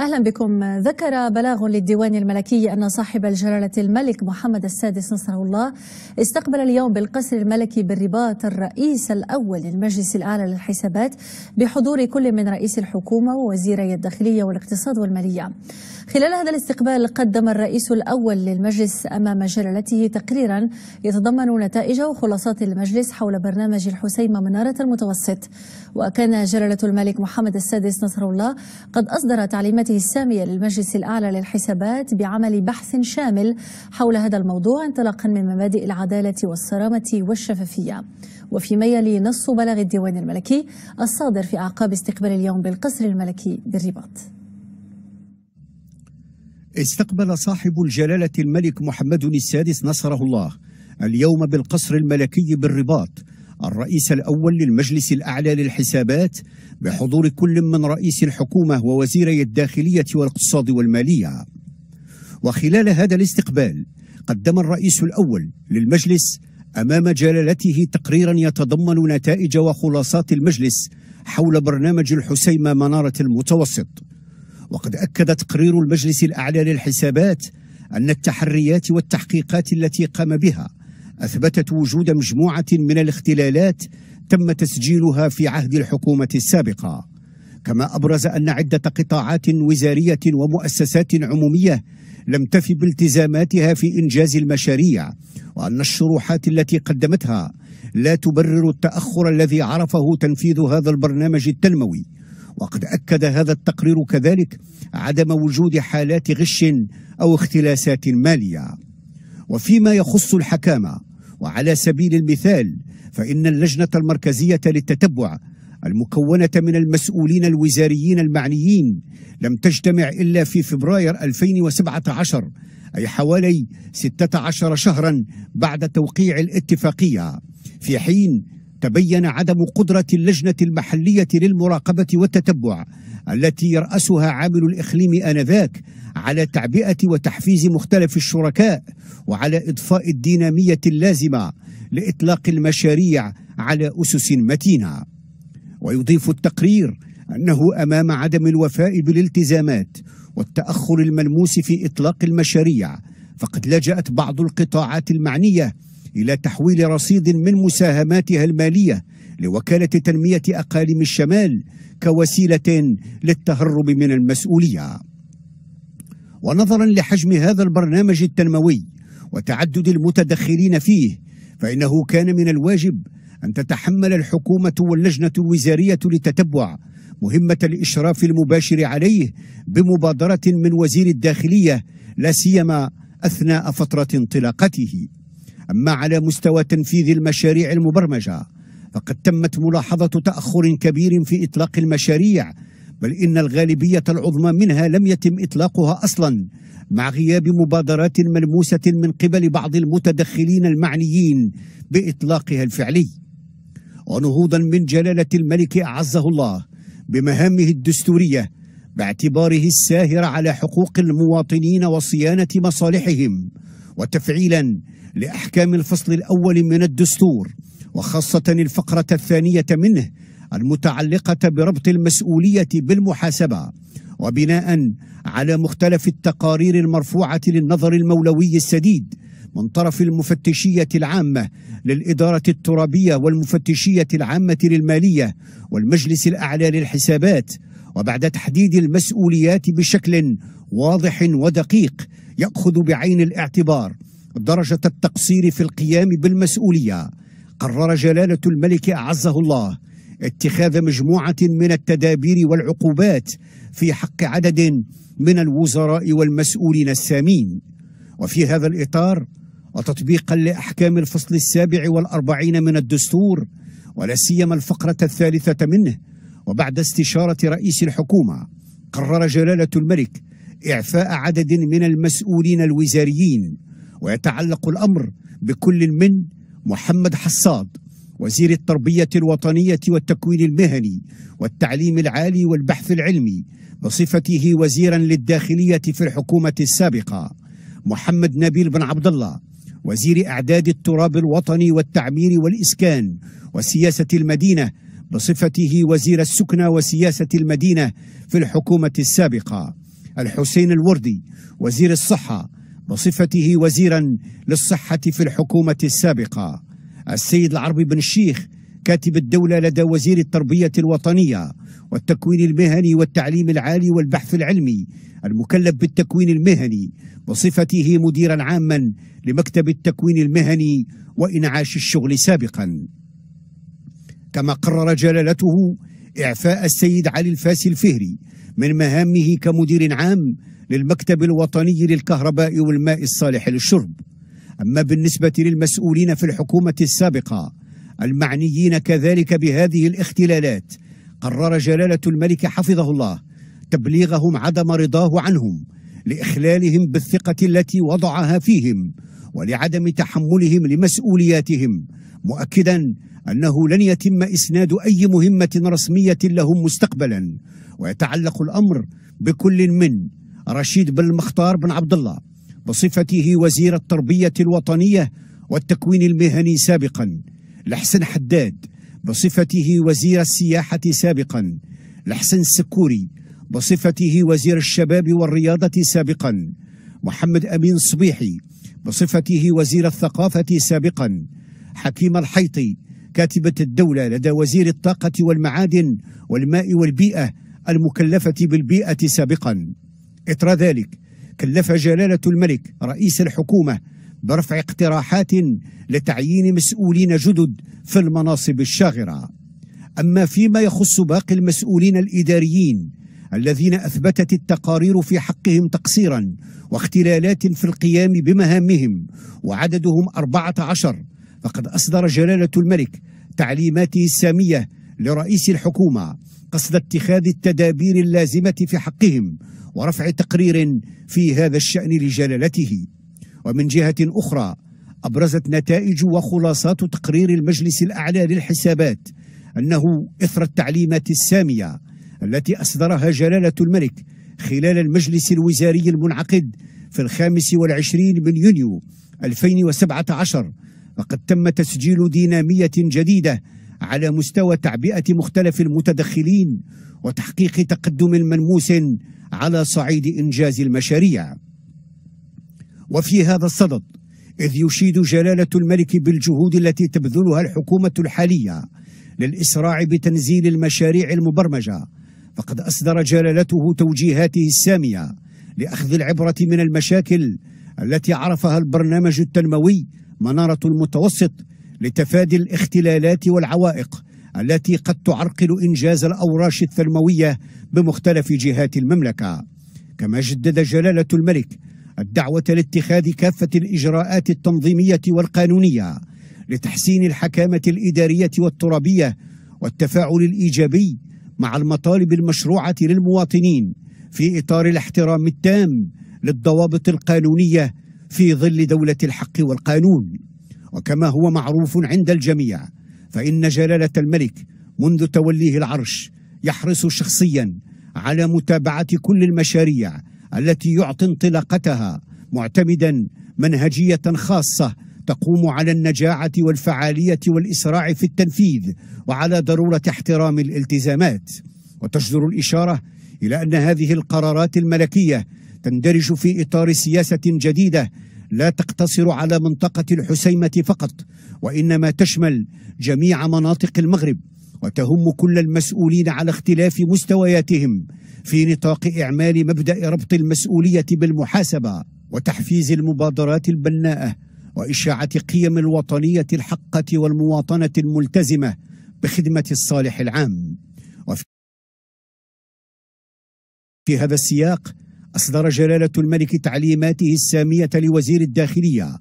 أهلا بكم ذكر بلاغ للديوان الملكي أن صاحب الجلالة الملك محمد السادس نصره الله استقبل اليوم بالقصر الملكي بالرباط الرئيس الأول للمجلس الأعلى للحسابات بحضور كل من رئيس الحكومة ووزيري الداخلية والاقتصاد والمالية خلال هذا الاستقبال قدم الرئيس الأول للمجلس أمام جلالته تقريرا يتضمن نتائج وخلاصات المجلس حول برنامج الحسيمة منارة المتوسط وكان جلالة الملك محمد السادس نصر الله قد أصدر تعليماته السامية للمجلس الأعلى للحسابات بعمل بحث شامل حول هذا الموضوع انطلاقا من مبادئ العدالة والصرامة والشفافية وفيما يلي نص بلاغ الديوان الملكي الصادر في أعقاب استقبال اليوم بالقصر الملكي بالرباط استقبل صاحب الجلالة الملك محمد السادس نصره الله اليوم بالقصر الملكي بالرباط الرئيس الأول للمجلس الأعلى للحسابات بحضور كل من رئيس الحكومة ووزيري الداخلية والاقتصاد والمالية وخلال هذا الاستقبال قدم الرئيس الأول للمجلس أمام جلالته تقريرا يتضمن نتائج وخلاصات المجلس حول برنامج الحسيمة منارة المتوسط وقد أكد تقرير المجلس الأعلى للحسابات أن التحريات والتحقيقات التي قام بها أثبتت وجود مجموعة من الاختلالات تم تسجيلها في عهد الحكومة السابقة كما أبرز أن عدة قطاعات وزارية ومؤسسات عمومية لم تف بالتزاماتها في إنجاز المشاريع وأن الشروحات التي قدمتها لا تبرر التأخر الذي عرفه تنفيذ هذا البرنامج التنموي وقد أكد هذا التقرير كذلك عدم وجود حالات غش أو اختلاسات مالية وفيما يخص الحكامة وعلى سبيل المثال فإن اللجنة المركزية للتتبع المكونة من المسؤولين الوزاريين المعنيين لم تجتمع إلا في فبراير 2017 أي حوالي 16 شهرا بعد توقيع الاتفاقية في حين تبين عدم قدرة اللجنة المحلية للمراقبة والتتبع التي يرأسها عامل الإقليم آنذاك على تعبئة وتحفيز مختلف الشركاء وعلى إضفاء الدينامية اللازمة لإطلاق المشاريع على أسس متينة ويضيف التقرير أنه أمام عدم الوفاء بالالتزامات والتأخر الملموس في إطلاق المشاريع فقد لجأت بعض القطاعات المعنية إلى تحويل رصيد من مساهماتها المالية لوكالة تنمية أقاليم الشمال كوسيلة للتهرب من المسؤولية ونظرا لحجم هذا البرنامج التنموي وتعدد المتدخلين فيه فإنه كان من الواجب أن تتحمل الحكومة واللجنة الوزارية للتتبع مهمة الإشراف المباشر عليه بمبادرة من وزير الداخلية لا سيما أثناء فترة انطلاقته أما على مستوى تنفيذ المشاريع المبرمجة فقد تمت ملاحظة تأخر كبير في إطلاق المشاريع بل إن الغالبية العظمى منها لم يتم إطلاقها أصلا مع غياب مبادرات ملموسة من قبل بعض المتدخلين المعنيين بإطلاقها الفعلي ونهوضا من جلالة الملك أعزه الله بمهامه الدستورية باعتباره الساهر على حقوق المواطنين وصيانة مصالحهم وتفعيلا لأحكام الفصل الأول من الدستور وخاصة الفقرة الثانية منه المتعلقة بربط المسؤولية بالمحاسبة وبناء على مختلف التقارير المرفوعة للنظر المولوي السديد من طرف المفتشية العامة للإدارة الترابية والمفتشية العامة للمالية والمجلس الأعلى للحسابات وبعد تحديد المسؤوليات بشكل واضح ودقيق يأخذ بعين الاعتبار درجة التقصير في القيام بالمسؤولية قرر جلالة الملك أعزه الله اتخاذ مجموعة من التدابير والعقوبات في حق عدد من الوزراء والمسؤولين السامين وفي هذا الإطار وتطبيقا لأحكام الفصل السابع والأربعين من الدستور ولا سيما الفقرة الثالثة منه وبعد استشارة رئيس الحكومة قرر جلالة الملك إعفاء عدد من المسؤولين الوزاريين ويتعلق الأمر بكل من محمد حصاد وزير التربية الوطنية والتكوين المهني والتعليم العالي والبحث العلمي بصفته وزيرا للداخلية في الحكومة السابقة محمد نبيل بن عبد الله وزير إعداد التراب الوطني والتعمير والإسكان وسياسة المدينة بصفته وزير السكنى وسياسة المدينة في الحكومة السابقة الحسين الوردي وزير الصحة بصفته وزيرا للصحة في الحكومة السابقة السيد العربي بن الشيخ كاتب الدولة لدى وزير التربية الوطنية والتكوين المهني والتعليم العالي والبحث العلمي المكلف بالتكوين المهني بصفته مديرا عاما لمكتب التكوين المهني وإنعاش الشغل سابقا كما قرر جلالته إعفاء السيد علي الفاسي الفهري من مهامه كمدير عام للمكتب الوطني للكهرباء والماء الصالح للشرب أما بالنسبة للمسؤولين في الحكومة السابقة المعنيين كذلك بهذه الاختلالات قرر جلالة الملك حفظه الله تبليغهم عدم رضاه عنهم لإخلالهم بالثقة التي وضعها فيهم ولعدم تحملهم لمسؤولياتهم مؤكدا أنه لن يتم إسناد أي مهمة رسمية لهم مستقبلا ويتعلق الأمر بكل من رشيد بن المختار بن عبد الله بصفته وزير التربية الوطنية والتكوين المهني سابقا لحسن حداد بصفته وزير السياحة سابقا لحسن السكوري بصفته وزير الشباب والرياضة سابقا محمد أمين صبيحي بصفته وزير الثقافة سابقا حكيم الحيطي كاتبة الدولة لدى وزير الطاقة والمعادن والماء والبيئة المكلفة بالبيئة سابقاً إثر ذلك كلف جلالة الملك رئيس الحكومة برفع اقتراحات لتعيين مسؤولين جدد في المناصب الشاغرة أما فيما يخص باقي المسؤولين الإداريين الذين أثبتت التقارير في حقهم تقصيرا واختلالات في القيام بمهامهم وعددهم 14 فقد أصدر جلالة الملك تعليماته السامية لرئيس الحكومة قصد اتخاذ التدابير اللازمة في حقهم ورفع تقرير في هذا الشأن لجلالته ومن جهة أخرى أبرزت نتائج وخلاصات تقرير المجلس الأعلى للحسابات أنه إثر التعليمات السامية التي أصدرها جلالة الملك خلال المجلس الوزاري المنعقد في الخامس والعشرين من يونيو 2017 فقد تم تسجيل دينامية جديدة على مستوى تعبئة مختلف المتدخلين وتحقيق تقدم ملموس على صعيد إنجاز المشاريع وفي هذا الصدد إذ يشيد جلالة الملك بالجهود التي تبذلها الحكومة الحالية للإسراع بتنزيل المشاريع المبرمجة فقد أصدر جلالته توجيهاته السامية لأخذ العبرة من المشاكل التي عرفها البرنامج التنموي منارة المتوسط لتفادي الاختلالات والعوائق التي قد تعرقل إنجاز الأوراش الثلموية بمختلف جهات المملكة كما جدد جلالة الملك الدعوة لاتخاذ كافة الإجراءات التنظيمية والقانونية لتحسين الحكامة الإدارية والترابية والتفاعل الإيجابي مع المطالب المشروعة للمواطنين في إطار الاحترام التام للضوابط القانونية في ظل دولة الحق والقانون وكما هو معروف عند الجميع فإن جلالة الملك منذ توليه العرش يحرص شخصيا على متابعة كل المشاريع التي يعطي انطلاقتها معتمدا منهجية خاصة تقوم على النجاعة والفعالية والإسراع في التنفيذ وعلى ضرورة احترام الالتزامات وتجدر الإشارة إلى أن هذه القرارات الملكية تندرج في إطار سياسة جديدة لا تقتصر على منطقة الحسيمة فقط وإنما تشمل جميع مناطق المغرب وتهم كل المسؤولين على اختلاف مستوياتهم في نطاق إعمال مبدأ ربط المسؤولية بالمحاسبة وتحفيز المبادرات البناءة وإشاعة قيم الوطنية الحقة والمواطنة الملتزمة بخدمة الصالح العام وفي هذا السياق أصدر جلالة الملك تعليماته السامية لوزير الداخلية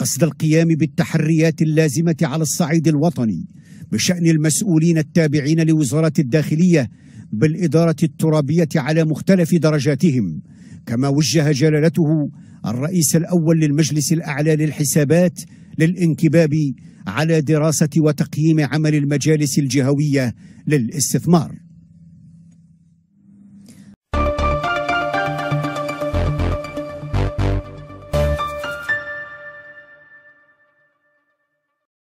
قصد القيام بالتحريات اللازمة على الصعيد الوطني بشأن المسؤولين التابعين لوزارة الداخلية بالإدارة الترابية على مختلف درجاتهم كما وجه جلالته الرئيس الأول للمجلس الأعلى للحسابات للانكباب على دراسة وتقييم عمل المجالس الجهوية للاستثمار